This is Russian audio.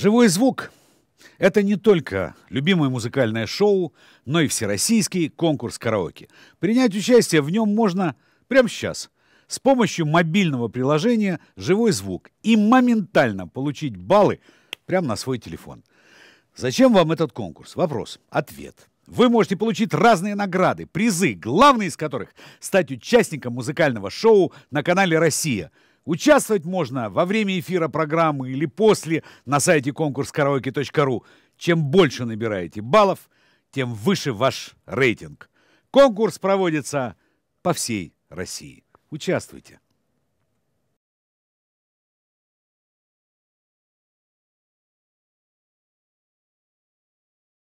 Живой звук – это не только любимое музыкальное шоу, но и всероссийский конкурс караоке. Принять участие в нем можно прямо сейчас с помощью мобильного приложения «Живой звук» и моментально получить баллы прямо на свой телефон. Зачем вам этот конкурс? Вопрос. Ответ. Вы можете получить разные награды, призы, главный из которых – стать участником музыкального шоу на канале «Россия», Участвовать можно во время эфира программы или после на сайте конкурскараоке.ру. Чем больше набираете баллов, тем выше ваш рейтинг. Конкурс проводится по всей России. Участвуйте!